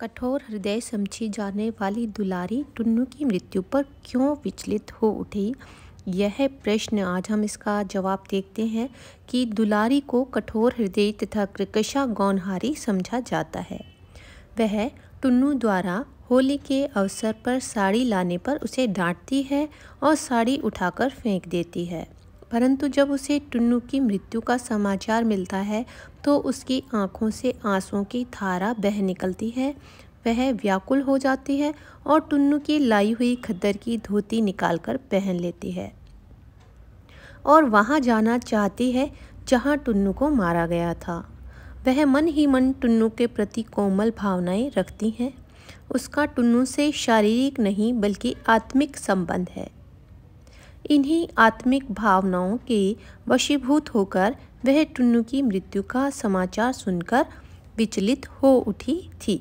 कठोर हृदय समझी जाने वाली दुलारी टुन्नू की मृत्यु पर क्यों विचलित हो उठी यह प्रश्न आज हम इसका जवाब देखते हैं कि दुलारी को कठोर हृदय तथा कृकशा गौनहारी समझा जाता है वह टुन्नु द्वारा होली के अवसर पर साड़ी लाने पर उसे डांटती है और साड़ी उठाकर फेंक देती है परंतु जब उसे टुन्नू की मृत्यु का समाचार मिलता है तो उसकी आंखों से आंसुओं की धारा बह निकलती है वह व्याकुल हो जाती है और टुन्नू की लाई हुई खद्दर की धोती निकालकर पहन लेती है और वहाँ जाना चाहती है जहाँ टुन्नू को मारा गया था वह मन ही मन टुन्नू के प्रति कोमल भावनाएं रखती हैं उसका टुन्नू से शारीरिक नहीं बल्कि आत्मिक संबंध है इन्हीं आत्मिक भावनाओं के वशीभूत होकर वह टुन्नु की मृत्यु का समाचार सुनकर विचलित हो उठी थी